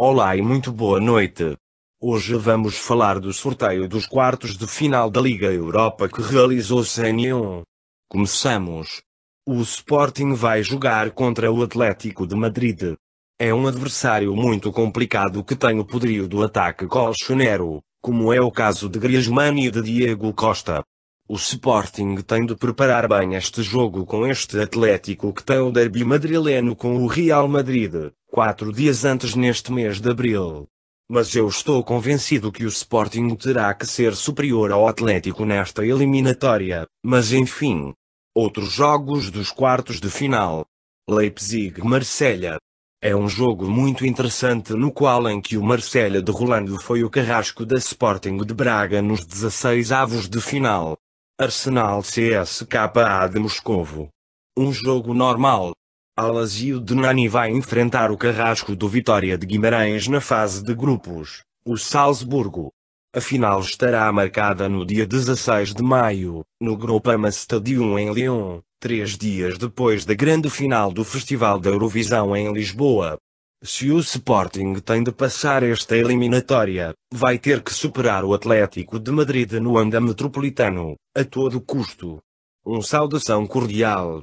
Olá e muito boa noite. Hoje vamos falar do sorteio dos quartos de final da Liga Europa que realizou-se em Lyon. Começamos. O Sporting vai jogar contra o Atlético de Madrid. É um adversário muito complicado que tem o poderio do ataque colchonero, como é o caso de Griezmann e de Diego Costa. O Sporting tem de preparar bem este jogo com este Atlético que tem o derby madrileno com o Real Madrid quatro dias antes neste mês de abril. Mas eu estou convencido que o Sporting terá que ser superior ao Atlético nesta eliminatória, mas enfim. Outros jogos dos quartos de final. Leipzig-Marselha. É um jogo muito interessante no qual em que o Marselha de Rolando foi o carrasco da Sporting de Braga nos 16 avos de final. Arsenal CSKA de Moscovo. Um jogo normal, Alasio de Nani vai enfrentar o carrasco do Vitória de Guimarães na fase de grupos, o Salzburgo. A final estará marcada no dia 16 de maio, no Groupama Stadium em Lyon, três dias depois da grande final do Festival da Eurovisão em Lisboa. Se o Sporting tem de passar esta eliminatória, vai ter que superar o Atlético de Madrid no anda metropolitano, a todo custo. Um saudação cordial.